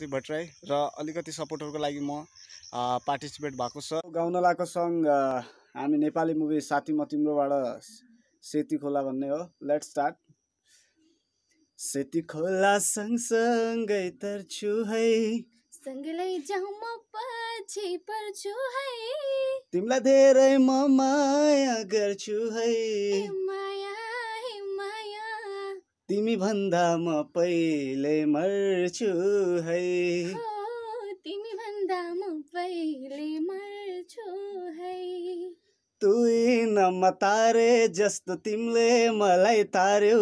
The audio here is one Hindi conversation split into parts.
पुत्री भट्टराई र अलिकति सपोर्टहरूको लागि म पार्टिसिपेट भएको छ गाउनलाको सङ्ग हामी नेपाली मुभी साथी म तिम्रोबाट सेती खोला भन्ने हो लेट स्टार्ट सेती खोला सँगसँगै तर्छु है सँगै जाउँ म पछि पर्छु है तिमीलाई धेरै म माया गर्छु है तिमी भन्दा म पहिले मर्छु है तिमी भन्दा म पहिले मर्छु है तुई नमतारे जस्तो तिमीले मलाई तार्यो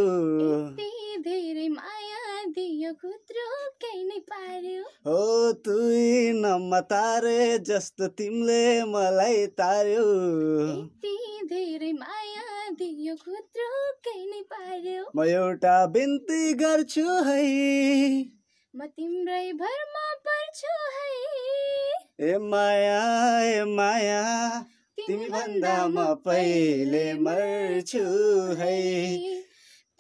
धेरै माया दियो खुत्रो केही नै पार्यो हो तुई नमतारे जस्तो तिमीले मलाई तार्यो धेरै माया नै पार्यो म एउटा बिन्ती गर्छु है म तिम्रै भरमा पर्छु है ए माया ए माया तिमी भन्दा म पहिले मर्छु है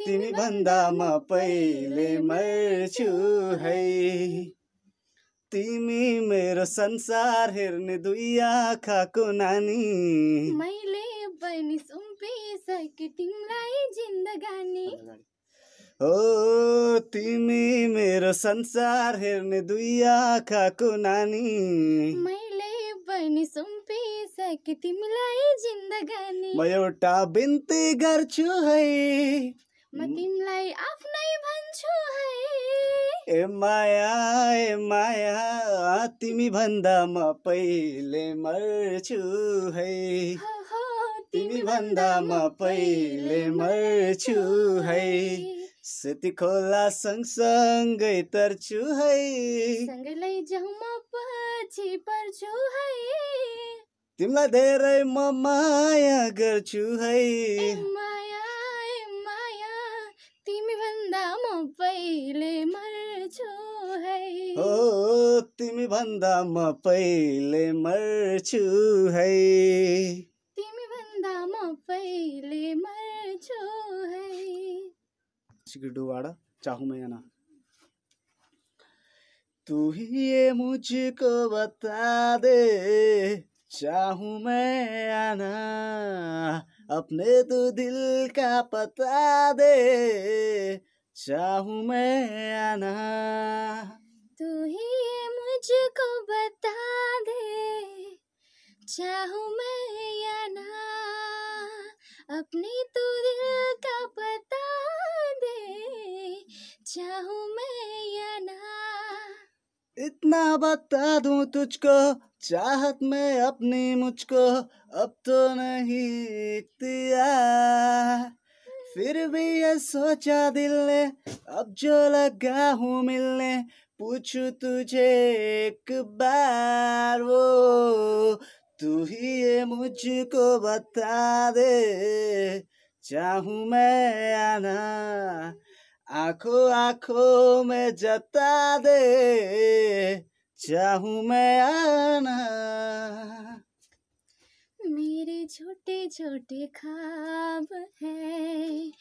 तिमी भन्दा म पहिले मर्छु है तिमी मेरो संसार हेर्ने दुई आँखाको नानी मैले पनि सके तिमीलाई जिन्दगानी हो तिमी मेरो संसार हेर्ने दुई आँखाको नानी मैले पनि सुम्पिसके तिमीलाई जिन्दगानी म एउटा बिन्ती गर्छु है म तिमीलाई आफ्नै भन्छु है ए माया ए माया तिमी भन्दा म पहिले मर्छु है तिमी भन्दा म पहिले मर्छु है सेती खोला सँगसँगै तर्छु है सँगै लैजाउँ म पछि पर्छु है तिमीलाई धेरै म माया गर्छु है माया माया तिमी भन्दा म पहिले मर्छु है हो तिमी भन्दा म पहिले मर्छु है पहले मर जो है गुडुवाड़ा चाहूँ मैं ना तू ही ये मुझको बता दे चाहू मैं आना अपने तो दिल का पता दे चाहू मैं आना तू ही ये मुझको बता दे चाहू अपने तो दिल का पता दे चाहू मैं या ना इतना बता दूँ तुझको चाहत मैं अपनी मुझको अब तो नहीं फिर भी ये सोचा दिल ने अब जो लगा हूँ मिलने पूछू तुझे एक बार वो तू ही ये मुझको बता दे चाहू मैं आना आंखों आंखों में जता दे चाहू मैं आना मेरे छोटे छोटे खाब है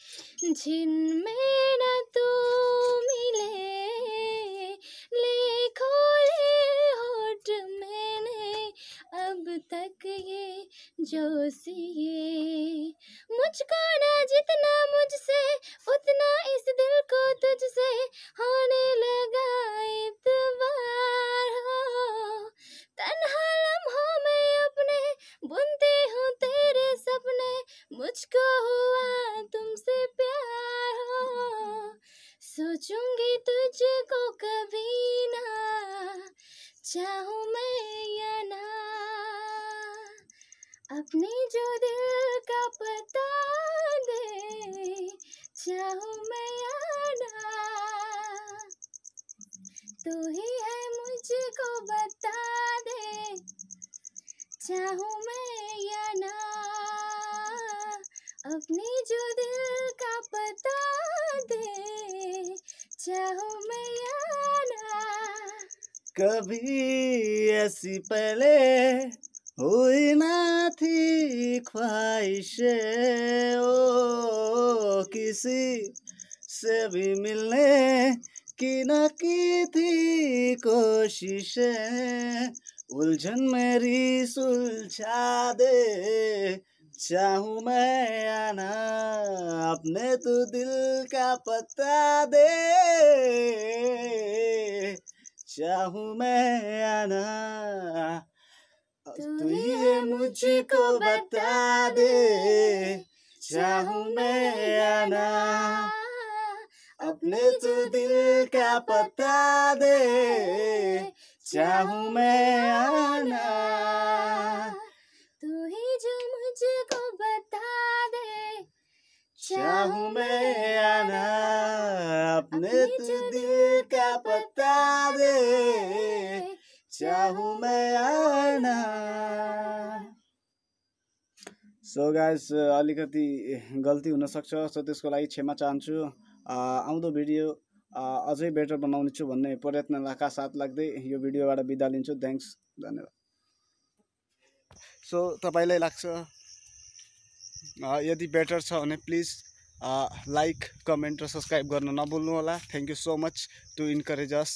जिनमें न तू मिले सिए मुझको ना जितना मुझसे उतना इस दिल को तुझसे होने लगा इतवार हो तन्हा लम्हों मैं अपने बुनते हूँ तेरे सपने मुझको हुआ तुमसे प्यार हो सोचूंगी तुझको कभी ना चाहूँ मैं या ना अपने जो दिल का पता दे चाहूँ मैं आना तू ही है मुझको बता दे चाहूँ मैं या ना अपने जो दिल का पता दे चाहूँ मैं या ना कभी ऐसी पहले हुई ना थी ख्वाहिश ओ किसी से भी मिलने की न की थी कोशिश उलझन मेरी सुलझा दे चाहूँ मैं आना अपने तो दिल का पता दे चाहूँ मैं आना तू ही है मुझको बता दे चाहू मैं आना अपने तू तो दिल का पता दे चाहू मैं आना तू ही जो मुझको बता दे चाहू मैं आना अपने तू तो दिल का पता मैं सो गाइज अलिकति गल्ती हुनसक्छ सो त्यसको लागि क्षमा चाहन्छु आउँदो भिडियो अझै बेटर बनाउने छु भन्ने प्रयत्नका साथ लाग्दै यो भिडियोबाट बिदा लिन्छु थ्याङ्क्स धन्यवाद सो तपाईँलाई लाग्छ यदि बेटर छ भने प्लिज लाइक कमेन्ट र सब्सक्राइब गर्न नभुल्नु होला thank you so much to encourage us